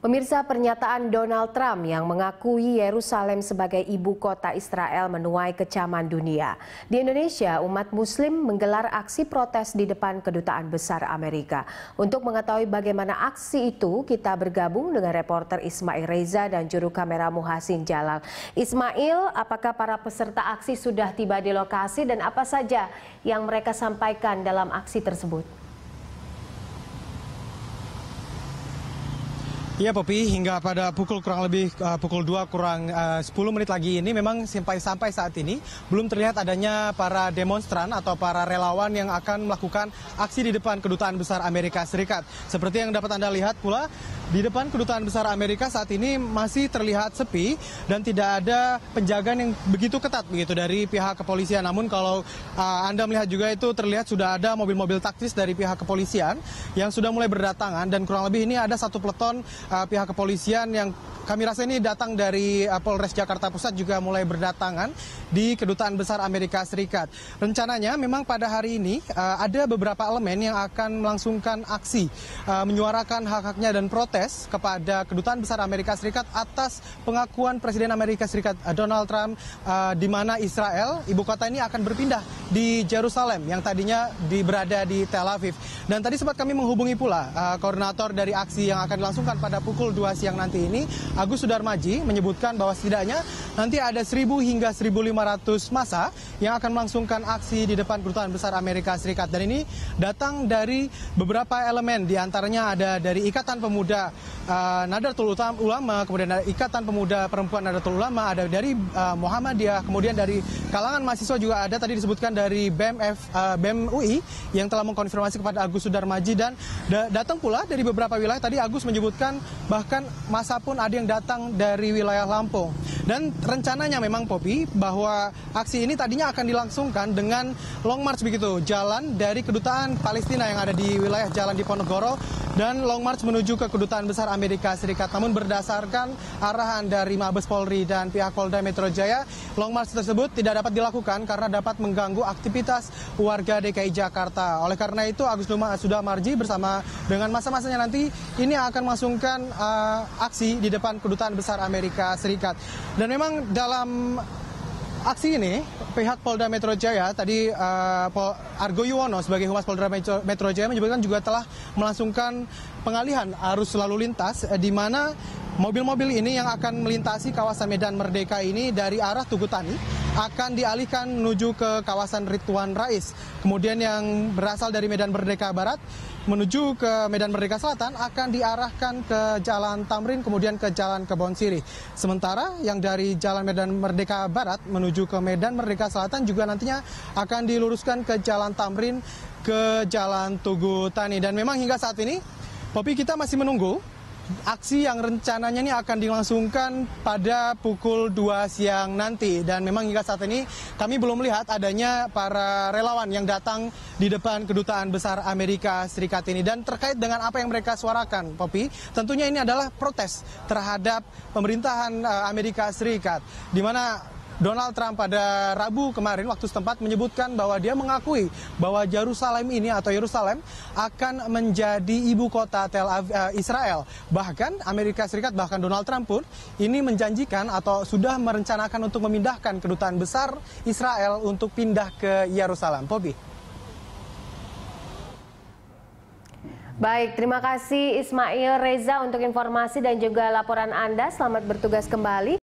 Pemirsa pernyataan Donald Trump yang mengakui Yerusalem sebagai ibu kota Israel menuai kecaman dunia. Di Indonesia, umat muslim menggelar aksi protes di depan kedutaan besar Amerika. Untuk mengetahui bagaimana aksi itu, kita bergabung dengan reporter Ismail Reza dan juru kamera Muhasin Jalal. Ismail, apakah para peserta aksi sudah tiba di lokasi dan apa saja yang mereka sampaikan dalam aksi tersebut? Iya, Popi, hingga pada pukul kurang lebih uh, pukul 2 kurang eh, uh, 10 menit lagi ini memang sampai sampai saat ini belum terlihat adanya para demonstran atau para relawan yang akan melakukan aksi di depan kedutaan besar Amerika Serikat. Seperti yang dapat Anda lihat pula di depan kedutaan besar Amerika saat ini masih terlihat sepi dan tidak ada penjagaan yang begitu ketat begitu dari pihak kepolisian. Namun kalau uh, Anda melihat juga itu terlihat sudah ada mobil-mobil taktis dari pihak kepolisian yang sudah mulai berdatangan dan kurang lebih ini ada satu peleton uh, pihak kepolisian yang kami rasa ini datang dari uh, Polres Jakarta Pusat juga mulai berdatangan di Kedutaan Besar Amerika Serikat. Rencananya memang pada hari ini uh, ada beberapa elemen yang akan melangsungkan aksi uh, menyuarakan hak-haknya dan protes kepada Kedutaan Besar Amerika Serikat atas pengakuan Presiden Amerika Serikat uh, Donald Trump uh, di mana Israel ibu kota ini akan berpindah di Jerusalem yang tadinya di, berada di Tel Aviv. Dan tadi sempat kami menghubungi pula uh, koordinator dari aksi yang akan dilangsungkan pada pukul 2 siang nanti ini, Agus Sudarmaji menyebutkan bahwa setidaknya nanti ada 1.000 hingga 1.500 masa yang akan melangsungkan aksi di depan kedutaan besar Amerika Serikat. Dan ini datang dari beberapa elemen, diantaranya ada dari Ikatan Pemuda uh, eh, Nadatul Ulama, kemudian ada Ikatan Pemuda Perempuan Nadatul Ulama, ada dari uh, Muhammadiyah, kemudian dari kalangan mahasiswa juga ada tadi disebutkan dari BEM, F, uh, BEM UI yang telah mengkonfirmasi kepada Agus Agus Sudarmaji dan datang pula dari beberapa wilayah tadi Agus menyebutkan bahkan masa pun ada yang datang dari wilayah Lampung. Dan rencananya memang Popi bahwa aksi ini tadinya akan dilangsungkan dengan long march begitu, jalan dari kedutaan Palestina yang ada di wilayah Jalan di Diponegoro dan long march menuju ke kedutaan besar Amerika Serikat. Namun berdasarkan arahan dari Mabes Polri dan pihak Polda Metro Jaya, long march tersebut tidak dapat dilakukan karena dapat mengganggu aktivitas warga DKI Jakarta. Oleh karena itu Agus Numa sudah Marji bersama dengan masa-masanya nanti ini akan melangsungkan uh, aksi di depan kedutaan besar Amerika Serikat. Dan memang dalam aksi ini pihak Polda Metro Jaya tadi uh, Argo Yuwono sebagai humas Polda Metro, Metro Jaya menyebutkan juga telah melangsungkan pengalihan arus lalu lintas uh, di mana Mobil-mobil ini yang akan melintasi kawasan Medan Merdeka ini dari arah Tugu Tani akan dialihkan menuju ke kawasan Rituan Rais. Kemudian yang berasal dari Medan Merdeka Barat menuju ke Medan Merdeka Selatan akan diarahkan ke Jalan Tamrin kemudian ke Jalan Kebon Sirih. Sementara yang dari Jalan Medan Merdeka Barat menuju ke Medan Merdeka Selatan juga nantinya akan diluruskan ke Jalan Tamrin ke Jalan Tugu Tani. Dan memang hingga saat ini, Popi kita masih menunggu aksi yang rencananya ini akan dilangsungkan pada pukul 2 siang nanti dan memang hingga saat ini kami belum melihat adanya para relawan yang datang di depan kedutaan besar Amerika Serikat ini dan terkait dengan apa yang mereka suarakan Popi tentunya ini adalah protes terhadap pemerintahan eh, Amerika Serikat di mana Donald Trump pada Rabu kemarin waktu setempat menyebutkan bahwa dia mengakui bahwa Jerusalem ini atau Yerusalem akan menjadi ibu kota Tel Aviv, uh, eh, Israel. Bahkan Amerika Serikat bahkan Donald Trump pun ini menjanjikan atau sudah merencanakan untuk memindahkan kedutaan besar Israel untuk pindah ke Yerusalem. Pobi. Baik, terima kasih Ismail Reza untuk informasi dan juga laporan Anda. Selamat bertugas kembali.